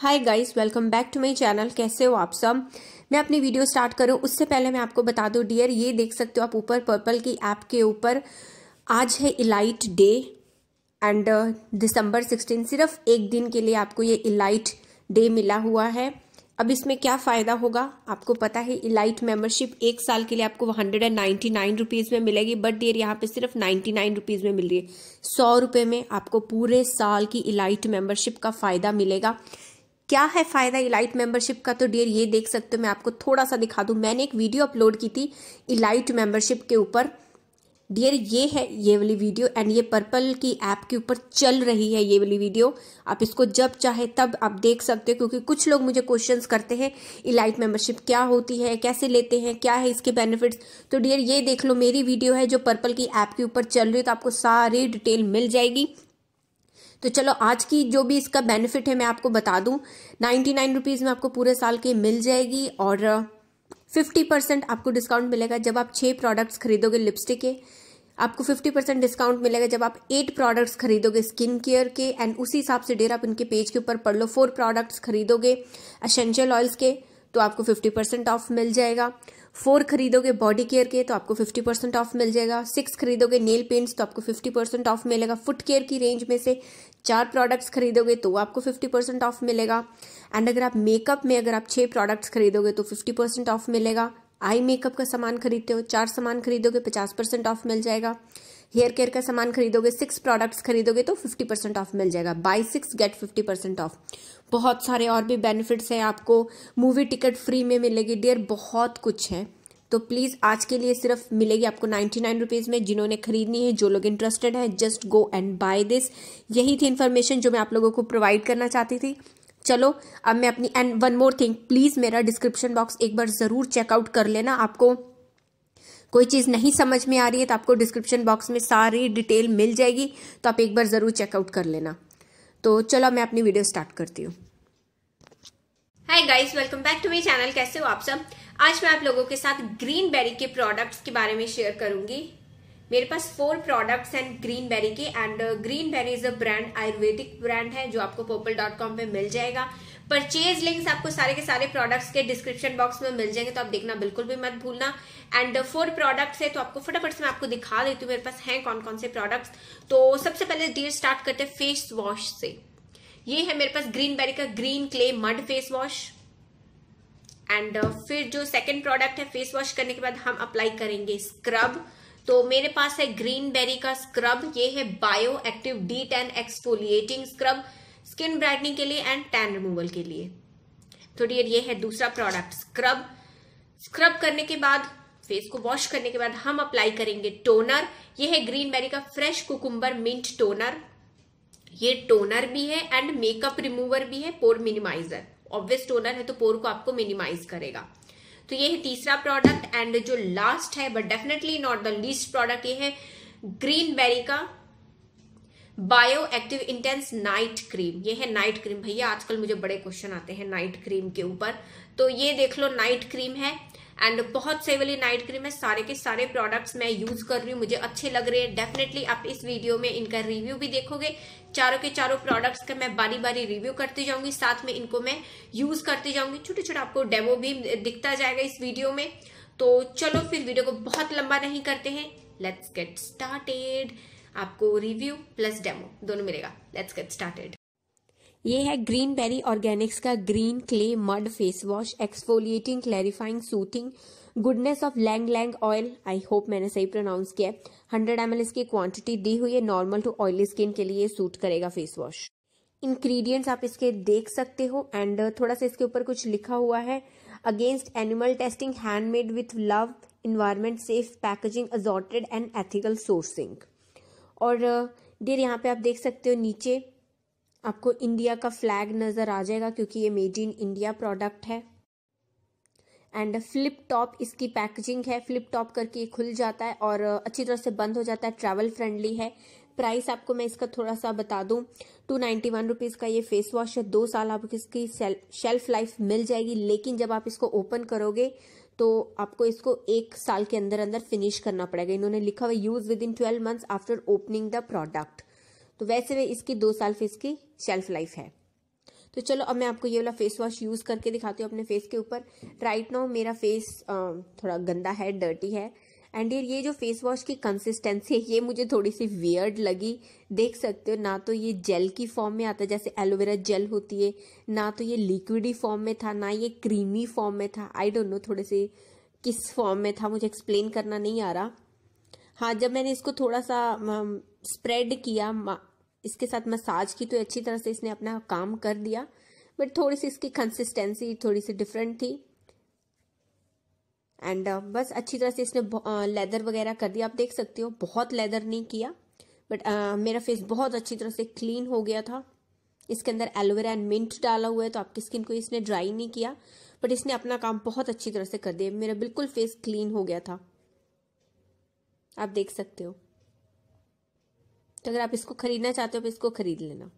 hi guys welcome back to my channel कैसे हो आप सब मैं अपनी वीडियो स्टार्ट करूं उससे पहले मैं आपको बता दूं डियर ये देख सकते हो आप ऊपर पर्पल की ऐप के ऊपर आज है elite day and December sixteen सिर्फ एक दिन के लिए आपको ये इलाइट डे मिला हुआ है अब इसमें क्या फ़ायदा होगा आपको पता है इलाइट मेंबरशिप एक साल के लिए आपको hundred and ninety nine rupees में मिलेगी बट डियर यहाँ पे सिर्फ नाइन्टी नाइन रुपीज़ में मिल रही है सौ रुपये में आपको पूरे साल की इलाइट मेंबरशिप का फ़ायदा मिलेगा क्या है फ़ायदा इलाइट मेंबरशिप का तो डियर ये देख सकते हो मैं आपको थोड़ा सा दिखा दूं मैंने एक वीडियो अपलोड की थी इलाइट मेंबरशिप के ऊपर डियर ये है ये वाली वीडियो एंड ये पर्पल की ऐप के ऊपर चल रही है ये वाली वीडियो आप इसको जब चाहे तब आप देख सकते हो क्योंकि कुछ लोग मुझे क्वेश्चंस करते हैं इलाइट मेंबरशिप क्या होती है कैसे लेते हैं क्या है इसके बेनिफिट्स तो डियर ये देख लो मेरी वीडियो है जो पर्पल की ऐप के ऊपर चल रही है तो आपको सारी डिटेल मिल जाएगी तो चलो आज की जो भी इसका बेनिफिट है मैं आपको बता दूं नाइन्टी नाइन रुपीज़ में आपको पूरे साल की मिल जाएगी और फिफ्टी परसेंट आपको डिस्काउंट मिलेगा जब आप छः प्रोडक्ट्स खरीदोगे लिपस्टिक के आपको फिफ्टी परसेंट डिस्काउंट मिलेगा जब आप एट प्रोडक्ट्स खरीदोगे स्किन केयर के एंड उसी हिसाब से डेर आप इनके पेज के ऊपर पढ़ लो फोर प्रोडक्ट्स खरीदोगे असेंशियल ऑयल्स के तो आपको फिफ्टी परसेंट ऑफ मिल जाएगा फोर खरीदोगे बॉडी केयर के तो आपको फिफ्टी परसेंट ऑफ मिल जाएगा सिक्स खरीदोगे नेल पेंट्स तो आपको फिफ्टी परसेंट ऑफ मिलेगा फुट केयर की रेंज में से चार प्रोडक्ट्स खरीदोगे तो आपको फिफ्टी परसेंट ऑफ मिलेगा एंड अगर आप मेकअप में अगर आप छह प्रोडक्ट्स खरीदोगे तो फिफ्टी परसेंट ऑफ मिलेगा आई मेकअप का सामान खरीदते हो चार सामान खरीदोगे पचास परसेंट ऑफ मिल जाएगा हेयर केयर का सामान खरीदोगे सिक्स प्रोडक्ट्स खरीदोगे तो फिफ्टी परसेंट ऑफ मिल जाएगा buy six get fifty percent off बहुत सारे और भी बेनिफिट्स हैं आपको मूवी टिकट फ्री में मिलेगी डियर बहुत कुछ है तो प्लीज़ आज के लिए सिर्फ मिलेगी आपको नाइन्टी नाइन रुपीज़ में जिन्होंने खरीदनी है जो लोग इंटरेस्टेड हैं just go and buy this यही थी इन्फॉर्मेशन जो मैं आप लोगों को प्रोवाइड करना चाहती थी चलो अब मैं अपनी and one more thing please मेरा डिस्क्रिप्शन बॉक्स एक बार ज़रूर चेकआउट कर लेना आपको कोई चीज़ नहीं समझ में आ रही है तो आपको डिस्क्रिप्शन बॉक्स में सारी डिटेल मिल जाएगी तो आप एक बार ज़रूर चेकआउट कर लेना तो चलो मैं अपनी वीडियो स्टार्ट करती हूँ hi guys welcome back to my channel कैसे हो आप सब आज मैं आप लोगों के साथ ग्रीन बेरी के प्रोडक्ट्स के बारे में शेयर करूंगी मेरे पास फोर प्रोडक्ट्स हैं ग्रीन बेरी के and green berry is a brand Ayurvedic brand है जो आपको पोपल डॉट कॉम पर मिल जाएगा परचेज लिंक्स आपको सारे के सारे प्रोडक्ट्स के डिस्क्रिप्शन बॉक्स में मिल जाएंगे तो आप देखना बिल्कुल भी मत भूलना एंड फोर प्रोडक्ट्स है तो आपको फटाफट से मैं आपको दिखा देती हूँ मेरे पास हैं कौन कौन से प्रोडक्ट्स तो सबसे पहले डील स्टार्ट करते हैं फेस वॉश से ये है मेरे पास ग्रीन बेरी का green clay mud face wash and फिर जो सेकेंड प्रोडक्ट है फेस वॉश करने के बाद हम अप्लाई करेंगे स्क्रब तो मेरे पास है ग्रीन बेरी का स्क्रब ये है bio active D tan exfoliating scrub skin brightening के लिए एंड टैन रिमूवल के लिए तो डियर ये है दूसरा प्रोडक्ट स्क्रब स्क्रब करने के बाद फेस को वॉश करने के बाद हम अप्लाई करेंगे टोनर ये है ग्रीन बेरी का फ्रेश कुकुम्बर मिंट टोनर ये टोनर भी है एंड मेकअप रिमूवर भी है पोर मिनिमाइजर ऑब्वियस टोनर है तो पोर को आपको मिनिमाइज करेगा तो ये है तीसरा प्रोडक्ट एंड जो लास्ट है but definitely not the least product ये है ग्रीन बेरी का bio active intense night cream ये है नाइट क्रीम भैया आजकल मुझे बड़े क्वेश्चन आते हैं नाइट क्रीम के ऊपर तो ये देख लो नाइट क्रीम है एंड बहुत सेवली नाइट क्रीम है सारे के सारे प्रोडक्ट्स मैं यूज कर रही हूँ मुझे अच्छे लग रहे हैं डेफिनेटली आप इस वीडियो में इनका रिव्यू भी देखोगे चारों के चारों प्रोडक्ट्स का मैं बारी बारी रिव्यू करती जाऊंगी साथ में इनको मैं यूज करती जाऊंगी छोटे छोटे आपको डेमो भी दिखता जाएगा इस वीडियो में तो चलो फिर वीडियो को बहुत लंबा नहीं करते हैं लेट्स गेट स्टार्टेड आपको रिव्यू प्लस डेमो दोनों मिलेगा लेट्स गेट स्टार्टेड ये है ग्रीन बेरी ऑर्गेनिक्स का green clay mud face wash exfoliating clarifying soothing goodness of ylang ylang oil I hope मैंने सही प्रोनाउंस किया हंड्रेड एम एल इसकी क्वांटिटी दी हुई है नॉर्मल टू ऑयली स्किन के लिए सूट करेगा फेस वॉश इंग्रेडिएंट्स आप इसके देख सकते हो एंड uh, थोड़ा सा इसके ऊपर कुछ लिखा हुआ है against animal testing handmade with love environment safe packaging assorted and ethical sourcing और डेर uh, यहाँ पे आप देख सकते हो नीचे आपको इंडिया का फ्लैग नज़र आ जाएगा क्योंकि ये मेड इन इंडिया प्रोडक्ट है एंड फ्लिप टॉप इसकी पैकेजिंग है फ्लिप टॉप करके खुल जाता है और अच्छी तरह से बंद हो जाता है ट्रैवल फ्रेंडली है प्राइस आपको मैं इसका थोड़ा सा बता दूं टू नाइन्टी वन रुपीज़ का ये फेस वॉश है दो साल आपको इसकी शेल्फ लाइफ मिल जाएगी लेकिन जब आप इसको ओपन करोगे तो आपको इसको एक साल के अंदर अंदर फिनिश करना पड़ेगा इन्होंने लिखा हुआ use within twelve months after opening the product तो वैसे वे इसकी दो साल फेस की शेल्फ लाइफ है तो चलो अब मैं आपको ये वाला फेस वॉश यूज़ करके दिखाती हूँ अपने फेस के ऊपर राइट नाउ मेरा फेस थोड़ा गंदा है डर्टी है एंड ये जो फेस वॉश की कंसिस्टेंसी है ये मुझे थोड़ी सी वियर्ड लगी देख सकते हो ना तो ये जेल की फॉर्म में आता है जैसे एलोवेरा जेल होती है ना तो ये लिक्विडी फॉर्म में था ना ये क्रीमी फॉर्म में था आई डोंट नो थोड़े से किस फॉर्म में था मुझे एक्सप्लेन करना नहीं आ रहा हाँ जब मैंने इसको थोड़ा सा स्प्रेड किया इसके साथ मसाज की तो अच्छी तरह से इसने अपना काम कर दिया बट थोड़ी सी इसकी कंसिस्टेंसी थोड़ी सी डिफरेंट थी एंड uh, बस अच्छी तरह से इसने लेदर uh, वगैरह कर दिया आप देख सकते हो बहुत लेदर नहीं किया बट uh, मेरा फेस बहुत अच्छी तरह से क्लीन हो गया था इसके अंदर एलोवेरा एंड मिंट डाला हुआ है तो आपकी स्किन को इसने ड्राई नहीं किया बट इसने अपना काम बहुत अच्छी तरह से कर दिया मेरा बिल्कुल फेस क्लीन हो गया था आप देख सकते हो तो अगर आप इसको खरीदना चाहते हो तो इसको खरीद लेना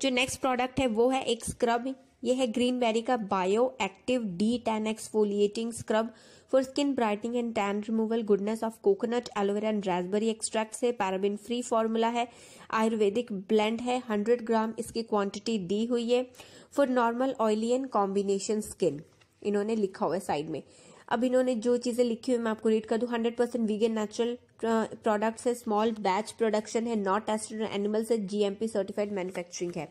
जो नेक्स्ट प्रोडक्ट है वो है एक स्क्रब ये है ग्रीन बेरी का bio active D tan exfoliating scrub for skin brightening and tan removal goodness of coconut aloe vera and raspberry extract से पैराबिन फ्री फॉर्मूला है आयुर्वेदिक ब्लेंड है 100 ग्राम इसकी क्वांटिटी दी हुई है for normal oily and combination skin इन्होंने लिखा हुआ है साइड में अब इन्होंने जो चीज़ें लिखी हुई मैं आपको रीड कर दू hundred percent vegan natural products है स्मॉल बैच प्रोडक्शन है नॉट टेस्टेड एनिमल्स है जीएमपी सर्टिफाइड मैन्युफैक्चरिंग है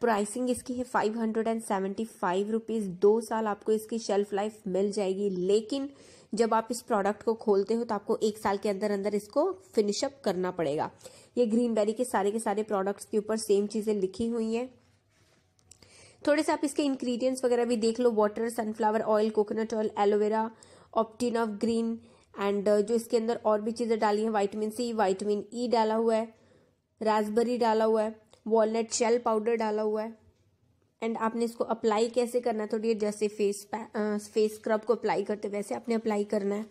प्राइसिंग इसकी है five hundred and seventy five rupees दो साल आपको इसकी शेल्फ लाइफ मिल जाएगी लेकिन जब आप इस प्रोडक्ट को खोलते हो तो आपको एक साल के अंदर अंदर इसको फिनिशअप करना पड़ेगा ये ग्रीन बेरी के सारे के सारे प्रोडक्ट्स के ऊपर सेम चीज़ें लिखी हुई हैं थोड़े से आप इसके इंग्रेडिएंट्स वगैरह भी देख लो water sunflower oil coconut oil aloe vera ऑप्टिन ऑफ ग्रीन एंड uh, जो इसके अंदर और भी चीज़ें डाली हैं वाइटमिन सी वाइटमिन ई डाला हुआ है रासबेरी डाला हुआ है वॉलनट शेल पाउडर डाला हुआ है एंड आपने इसको अप्लाई कैसे करना है थोड़ी जैसे फेस फेस स्क्रब को अप्लाई करते वैसे आपने अप्लाई करना है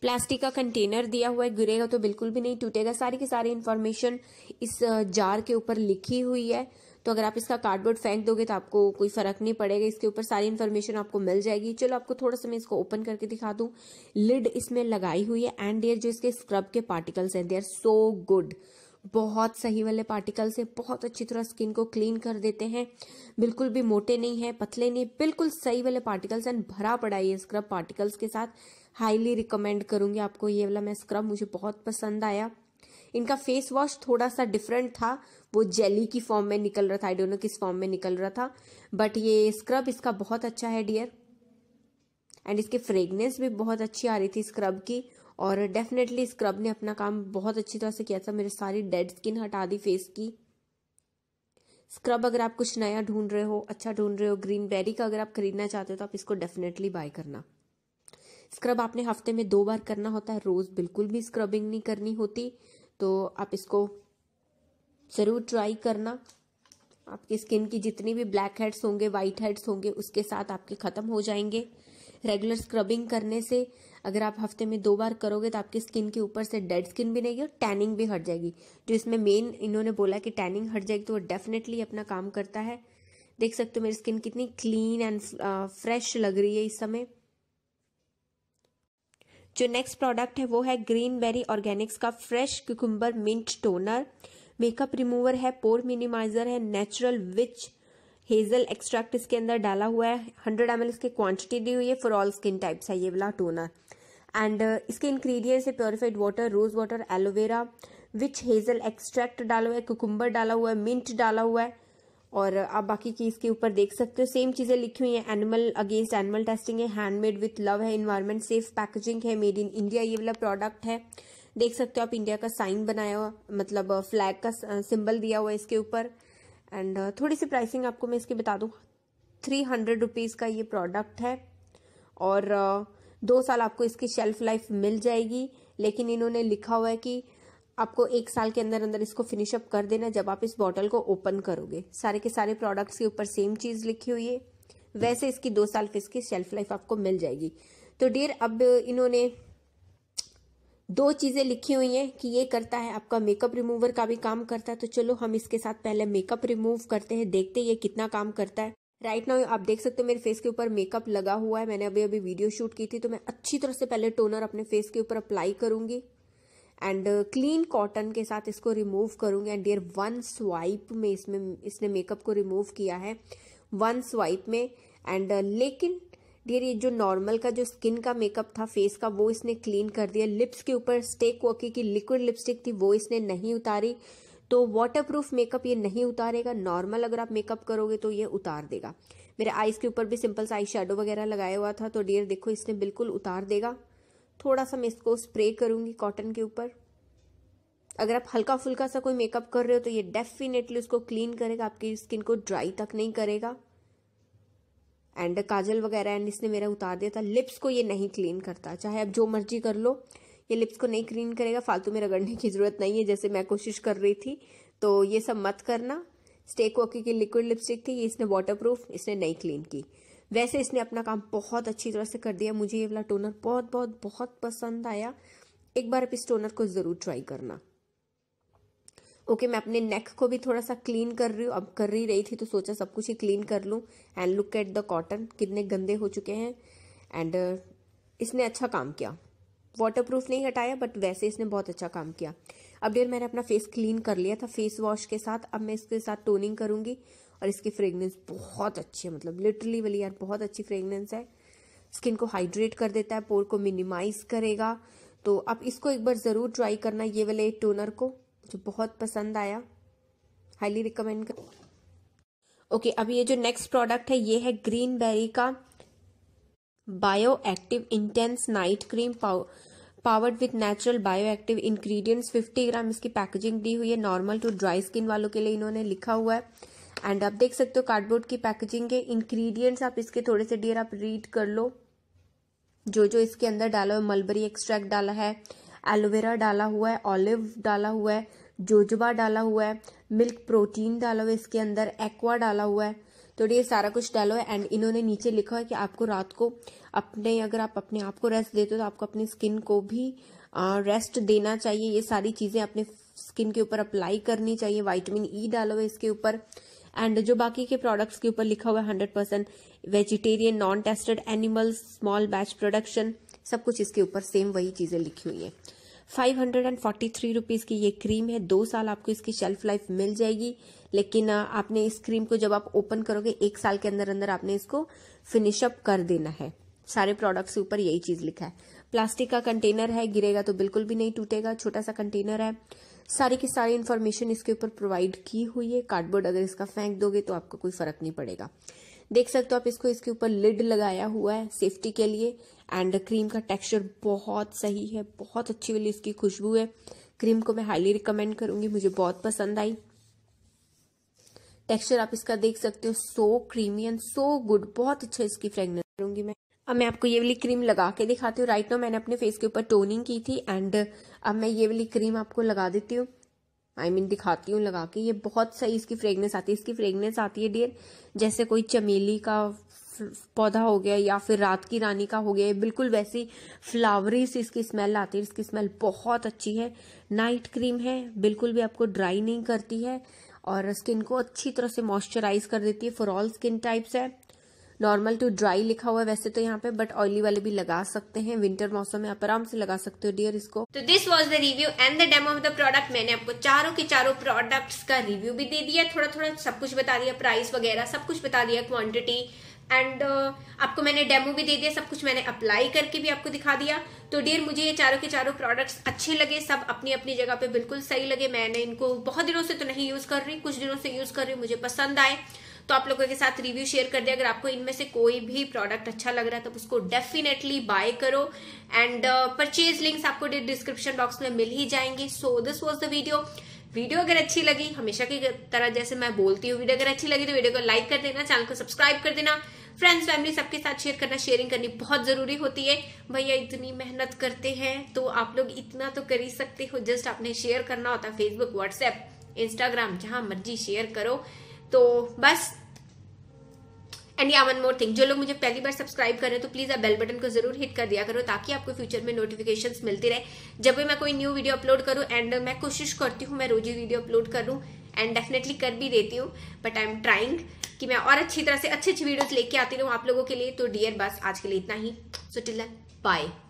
प्लास्टिक का कंटेनर दिया हुआ है गिरेगा तो बिल्कुल भी नहीं टूटेगा सारी की सारी इन्फॉर्मेशन इस जार uh, के ऊपर लिखी हुई है तो अगर आप इसका कार्डबोर्ड फेंक दोगे तो आपको कोई फ़र्क नहीं पड़ेगा इसके ऊपर सारी इन्फॉर्मेशन आपको मिल जाएगी चलो आपको थोड़ा सा मैं इसको ओपन करके दिखा दूँ लिड इसमें लगाई हुई है एंड देयर जो इसके स्क्रब के पार्टिकल्स हैं दे आर सो गुड बहुत सही वाले पार्टिकल से बहुत अच्छी तरह स्किन को क्लीन कर देते हैं बिल्कुल भी मोटे नहीं हैं पतले नहीं बिल्कुल सही वाले पार्टिकल्स एंड भरा पड़ा ये स्क्रब पार्टिकल्स के साथ हाईली रिकमेंड करूंगी आपको ये वाला मैं स्क्रब मुझे बहुत पसंद आया इनका फेस वॉश थोड़ा सा डिफरेंट था वो जेली की फॉर्म में निकल रहा था आई डोंट नो किस फॉर्म में निकल रहा था बट ये स्क्रब इसका बहुत अच्छा है डियर एंड इसके फ्रेगनेंस भी बहुत अच्छी आ रही थी स्क्रब की और डेफिनेटली स्क्रब ने अपना काम बहुत अच्छी तरह से किया था मेरे सारी डेड स्किन हटा दी फेस की स्क्रब अगर आप कुछ नया ढूंढ रहे हो अच्छा ढूंढ रहे हो ग्रीन बेरी का अगर आप खरीदना चाहते हो तो आप इसको डेफिनेटली बाय करना स्क्रब आपने हफ्ते में दो बार करना होता है रोज बिल्कुल भी स्क्रबिंग नहीं करनी होती तो आप इसको ज़रूर ट्राई करना आपकी स्किन की जितनी भी ब्लैक हेड्स होंगे वाइट हेड्स होंगे उसके साथ आपके ख़त्म हो जाएंगे रेगुलर स्क्रबिंग करने से अगर आप हफ्ते में दो बार करोगे तो आपकी स्किन के ऊपर से डेड स्किन भी नहीं और टैनिंग भी हट जाएगी जो तो इसमें मेन इन्होंने बोला कि टैनिंग हट जाएगी तो वो डेफिनेटली अपना काम करता है देख सकते हो मेरी स्किन कितनी क्लीन एंड फ्रेश लग रही है इस समय जो नेक्स्ट प्रोडक्ट है वो है ग्रीन बेरी ऑर्गेनिक्स का fresh cucumber mint toner makeup remover है पोर मिनिमाइजर है नेचुरल विच हेजल एक्सट्रैक्ट इसके अंदर डाला हुआ है हंड्रेड एम इसकी क्वांटिटी दी हुई है फॉर ऑल स्किन टाइप्स है ये वाला टोनर एंड uh, इसके इंग्रेडिएंट्स है purified water rose water aloe vera witch hazel extract डाला हुआ है कुकुम्बर डाला हुआ है मिंट डाला हुआ है और आप बाकी चीज के ऊपर देख सकते हो सेम चीजें लिखी हुई है एनिमल अगेंस्ट एनिमल टेस्टिंग है हैंडमेड विथ लव है इन्वायरमेंट सेफ पैकेजिंग है मेड इन इंडिया ये वाला प्रोडक्ट है देख सकते हो आप इंडिया का साइन बनाया हुआ मतलब फ्लैग uh, का सिंबल uh, दिया हुआ है इसके ऊपर एंड uh, थोड़ी सी प्राइसिंग आपको मैं इसकी बता दूँ थ्री हंड्रेड रुपीज़ का ये प्रोडक्ट है और दो साल आपको इसकी शेल्फ लाइफ मिल जाएगी लेकिन इन्होंने लिखा हुआ है कि आपको एक साल के अंदर अंदर इसको फिनिश अप कर देना जब आप इस बॉटल को ओपन करोगे सारे के सारे प्रोडक्ट्स के ऊपर सेम चीज़ लिखी हुई है वैसे इसकी दो साल की इसकी शेल्फ लाइफ आपको मिल जाएगी तो डियर अब इन्होंने दो चीज़ें लिखी हुई हैं कि ये करता है आपका मेकअप रिमूवर का भी काम करता है तो चलो हम इसके साथ पहले मेकअप रिमूव करते हैं देखते हैं ये कितना काम करता है राइट नाउ आप देख सकते हो मेरे फेस के ऊपर मेकअप लगा हुआ है मैंने अभी अभी वीडियो शूट की थी तो मैं अच्छी तरह से पहले टोनर अपने फेस के ऊपर अप्लाई करूंगी एंड क्लीन कॉटन के साथ इसको रिमूव करूँगी एंड डियर वन स्वाइप में इसमें इसने मेकअप को रिमूव किया है वन स्वाइप में एंड uh, लेकिन डियर ये जो नॉर्मल का जो स्किन का मेकअप था फेस का वो इसने क्लीन कर दिया लिप्स के ऊपर स्टेक वॉकी की लिक्विड लिपस्टिक थी वो इसने नहीं उतारी तो वाटरप्रूफ मेकअप ये नहीं उतारेगा नॉर्मल अगर आप मेकअप करोगे तो ये उतार देगा मेरे आईज के ऊपर भी सिंपल सा आई शेडो वगैरह लगाया हुआ था तो डियर देखो इसने बिल्कुल उतार देगा थोड़ा सा मैं इसको स्प्रे करूँगी कॉटन के ऊपर अगर आप हल्का फुल्का सा कोई मेकअप कर रहे हो तो ये डेफिनेटली उसको क्लीन करेगा आपकी स्किन को ड्राई तक नहीं करेगा एंड काजल वगैरह एंड इसने मेरा उतार दिया था लिप्स को ये नहीं क्लीन करता चाहे आप जो मर्जी कर लो ये लिप्स को नहीं क्लीन करेगा फालतू में रगड़ने की ज़रूरत नहीं है जैसे मैं कोशिश कर रही थी तो ये सब मत करना स्टेक वॉकी की लिक्विड लिपस्टिक थी ये इसने वाटर प्रूफ इसने नहीं क्लीन की वैसे इसने अपना काम बहुत अच्छी तरह से कर दिया मुझे ये वाला टोनर बहुत बहुत बहुत पसंद आया एक बार आप इस टोनर को ज़रूर ट्राई करना ओके मैं अपने नेक को भी थोड़ा सा क्लीन कर रही हूँ अब कर ही रही थी तो सोचा सब कुछ ही क्लीन कर लूँ and look at the cotton कितने गंदे हो चुके हैं एंड uh, इसने अच्छा काम किया वाटरप्रूफ नहीं हटाया बट वैसे इसने बहुत अच्छा काम किया अब डेयर मैंने अपना फेस क्लीन कर लिया था फेस वॉश के साथ अब मैं इसके साथ टोनिंग करूँगी और इसकी फ्रेगनेंस बहुत अच्छी है मतलब लिटरली वाली यार बहुत अच्छी फ्रेगनेंस है स्किन को हाइड्रेट कर देता है पोर को मिनिमाइज करेगा तो आप इसको एक बार ज़रूर ट्राई करना ये वाले टोनर को जो बहुत पसंद आया हाईली रिकमेंड कर ओके okay, अब ये जो नेक्स्ट प्रोडक्ट है ये है ग्रीन बेरी का bio active intense night cream powered with natural bio active ingredients 50 gram इसकी पैकेजिंग दी हुई है नॉर्मल टू ड्राई स्किन वालों के लिए इन्होंने लिखा हुआ है एंड आप देख सकते हो कार्डबोर्ड की पैकेजिंग के इंग्रेडिएंट्स आप इसके थोड़े से डियर आप रीड कर लो जो जो इसके अंदर डाला है मलबरी एक्सट्रैक्ट डाला है एलोवेरा डाला हुआ है ऑलिव डाला हुआ है जोजबा डाला हुआ है मिल्क प्रोटीन डाला हुआ है इसके अंदर एक्वा डाला हुआ है तो ये सारा कुछ डालो है एंड इन्होंने नीचे लिखा है कि आपको रात को अपने अगर आप अपने आप को रेस्ट देते हो तो आपको अपनी स्किन को भी आ, रेस्ट देना चाहिए ये सारी चीज़ें अपने स्किन के ऊपर अप्लाई करनी चाहिए वाइटामिन ई डालो है इसके ऊपर एंड जो बाकी के प्रोडक्ट्स के ऊपर लिखा हुआ है hundred percent vegetarian non tested animal small batch production सब कुछ इसके ऊपर सेम वही चीजें लिखी हुई है five hundred and forty three rupees की ये क्रीम है दो साल आपको इसकी शेल्फ लाइफ मिल जाएगी लेकिन आपने इस क्रीम को जब आप ओपन करोगे एक साल के अंदर अंदर आपने इसको फिनिशअप कर देना है सारे प्रोडक्ट्स के ऊपर यही चीज लिखा है प्लास्टिक का कंटेनर है गिरेगा तो बिल्कुल भी नहीं टूटेगा छोटा सा कंटेनर है सारी की सारी इन्फॉर्मेशन इसके ऊपर प्रोवाइड की हुई है कार्डबोर्ड अगर इसका फेंक दोगे तो आपको कोई फ़र्क नहीं पड़ेगा देख सकते हो आप इसको इसके ऊपर लिड लगाया हुआ है सेफ्टी के लिए एंड क्रीम का टेक्सचर बहुत सही है बहुत अच्छी वाली इसकी खुशबू है क्रीम को मैं हाईली रिकमेंड करूंगी मुझे बहुत पसंद आई टेक्सचर आप इसका देख सकते हो so creamy and so good बहुत अच्छा इसकी फ्रेगनेंस करूंगी मैं अब मैं आपको ये वाली क्रीम लगा के दिखाती हूँ राइट नो मैंने अपने फेस के ऊपर टोनिंग की थी एंड uh, अब मैं ये वाली क्रीम आपको लगा देती हूँ आई I मीन mean, दिखाती हूँ लगा के ये बहुत सही इसकी फ्रेगनेंस आती है इसकी फ्रेगनेंस आती है डियर जैसे कोई चमेली का पौधा हो गया या फिर रात की रानी का हो गया बिल्कुल वैसी फ्लावरी से इसकी स्मेल आती है इसकी स्मेल बहुत अच्छी है नाइट क्रीम है बिल्कुल भी आपको ड्राई नहीं करती है और स्किन को अच्छी तरह से मॉइस्चराइज कर देती है फॉर ऑल स्किन टाइप्स है नॉर्मल टू ड्राई लिखा हुआ है वैसे तो यहाँ पे बट ऑयली वाले भी लगा सकते हैं विंटर मौसम में आप आराम से लगा सकते हो डियर इसको तो this was the review and the demo of the product मैंने आपको चारों के चारों प्रोडक्ट्स का रिव्यू भी दे दिया थोड़ा थोड़ा सब कुछ बता दिया प्राइस वगैरह सब कुछ बता दिया क्वांटिटी एंड uh, आपको मैंने डेमो भी दे दिया सब कुछ मैंने अप्लाई करके भी आपको दिखा दिया तो डियर मुझे ये चारों के चारों प्रोडक्ट्स अच्छे लगे सब अपनी अपनी जगह पे बिल्कुल सही लगे मैंने इनको बहुत दिनों से तो नहीं यूज कर रही कुछ दिनों से यूज कर रही मुझे पसंद आए तो आप लोगों के साथ रिव्यू शेयर कर दिया अगर आपको इनमें से कोई भी प्रोडक्ट अच्छा लग रहा है तो उसको डेफिनेटली बाय करो एंड परचेज लिंक्स आपको डिस्क्रिप्शन बॉक्स में मिल ही जाएंगे so this was the video video अगर अच्छी लगी हमेशा की तरह जैसे मैं बोलती हूँ वीडियो अगर अच्छी लगी तो वीडियो को लाइक कर देना चैनल को सब्सक्राइब कर देना फ्रेंड्स फैमिली सबके साथ शेयर करना शेयरिंग करनी बहुत जरूरी होती है भैया इतनी मेहनत करते हैं तो आप लोग इतना तो कर ही सकते हो जस्ट आपने शेयर करना होता है फेसबुक व्हाट्सएप इंस्टाग्राम जहां मर्जी शेयर करो तो बस एंड या वन मोर थिंग जो लोग मुझे पहली बार सब्सक्राइब कर रहे हैं तो प्लीज़ आप बेल बटन को जरूर हिट कर दिया करो ताकि आपको फ्यूचर में नोटिफिकेशन मिलती रहे जब भी मैं कोई न्यू वीडियो अपलोड करूँ एंड मैं कोशिश करती हूँ मैं रोज ही वीडियो अपलोड करूँ एंड डेफिनेटली कर भी देती हूँ बट आई एम ट्राइंग कि मैं और अच्छी तरह से अच्छी अच्छी वीडियोज लेके आती रहूँ आप लोगों के लिए तो डियर बस आज के लिए इतना ही सो टिल बाय